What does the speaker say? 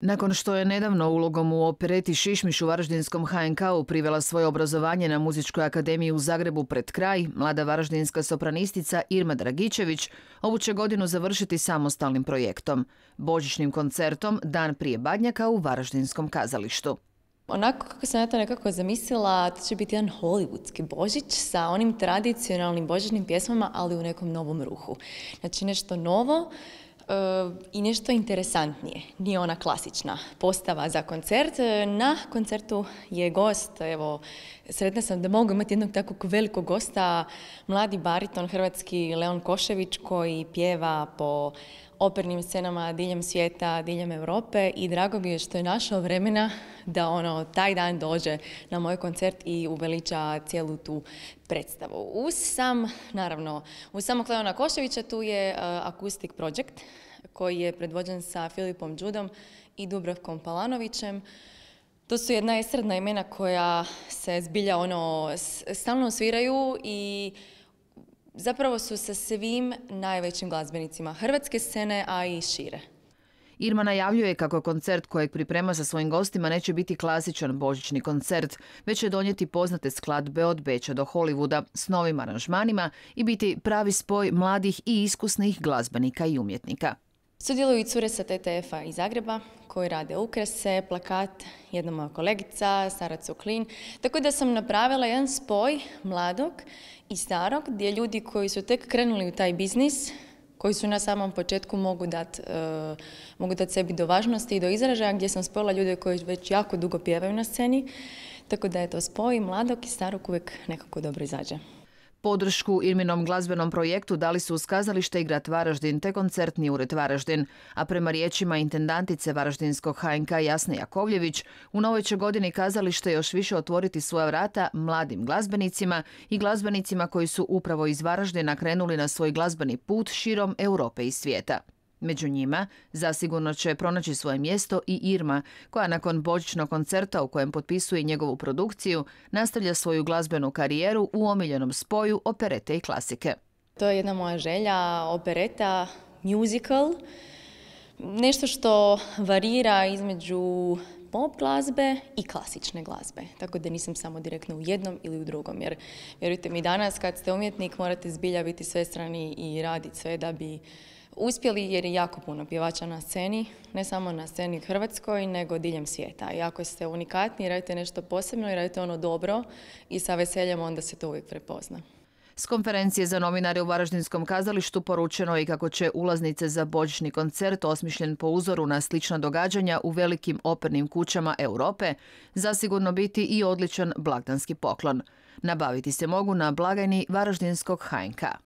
Nakon što je nedavno ulogom u opereti Šišmiš u Varaždinskom HNK-u privela svoje obrazovanje na Muzičkoj akademiji u Zagrebu pred kraj, mlada varaždinska sopranistica Irma Dragičević ovu će godinu završiti samostalnim projektom, božićnim koncertom dan prije Badnjaka u Varaždinskom kazalištu. Onako kako sam ja to nekako zamislila, to će biti jedan hollywoodski božić sa onim tradicionalnim božićnim pjesmama, ali u nekom novom ruhu. Znači nešto novo, E, i nešto interesantnije. Nije ona klasična postava za koncert. E, na koncertu je gost, evo, sretna sam da mogu imati jednog takvog velikog gosta, mladi bariton hrvatski Leon Košević koji pjeva po opernim scenama diljem svijeta, diljem Europe i drago mi je što je našao vremena da ono taj dan dođe na moj koncert i uveliča cijelu tu predstavu. Uz sam, naravno, u samo Kleona Koševića tu je akustic e, Acoustic Project koji je predvođen sa Filipom Đudom i Dubrovkom Palanovićem. To su jedna esredna imena koja se zbilja ono stalno sviraju i Zapravo su sa svim najvećim glazbenicima hrvatske scene, a i šire. Irma najavljuje kako koncert kojeg priprema sa svojim gostima neće biti klasičan božićni koncert, već će donijeti poznate skladbe od Beća do Hollywooda s novim aranžmanima i biti pravi spoj mladih i iskusnih glazbenika i umjetnika. Sudjeluju i cure sa TTF-a iz Zagreba koji rade ukrase, plakat, jedna moja kolegica, Sara Cuklin. Tako da sam napravila jedan spoj mladog i starog gdje ljudi koji su tek krenuli u taj biznis, koji su na samom početku mogu dati e, sebi do važnosti i do izražaja, gdje sam spojila ljude koji već jako dugo pjevaju na sceni. Tako da je to spoj mladog i starog uvijek nekako dobro izađe. Podršku Irminom glazbenom projektu dali su uz kazalište igrat Varaždin te koncertni ured Varaždin, a prema riječima intendantice Varaždinskog HNK Jasne Jakovljević, u novoj će godini kazalište još više otvoriti svoja vrata mladim glazbenicima i glazbenicima koji su upravo iz Varaždina krenuli na svoj glazbeni put širom Europe i svijeta. Među njima zasigurno će pronaći svoje mjesto i Irma, koja nakon božićnog koncerta u kojem potpisuje njegovu produkciju, nastavlja svoju glazbenu karijeru u omiljenom spoju operete i klasike. To je jedna moja želja, opereta, musical, nešto što varira između pop glazbe i klasične glazbe. Tako da nisam samo direktno u jednom ili u drugom. Jer vjerujte mi, danas kad ste umjetnik morate zbilja biti strani i raditi sve da bi uspjeli jer je jako puno pjevača na sceni, ne samo na sceni Hrvatskoj, nego diljem svijeta. I ako ste unikatni, radite nešto posebno i radite ono dobro i sa veseljem onda se to uvijek prepozna. S konferencije za novinare u Varaždinskom kazalištu poručeno je kako će ulaznice za božićni koncert osmišljen po uzoru na slična događanja u velikim opernim kućama Europe zasigurno biti i odličan blagdanski poklon. Nabaviti se mogu na blagajni Varaždinskog hajnka.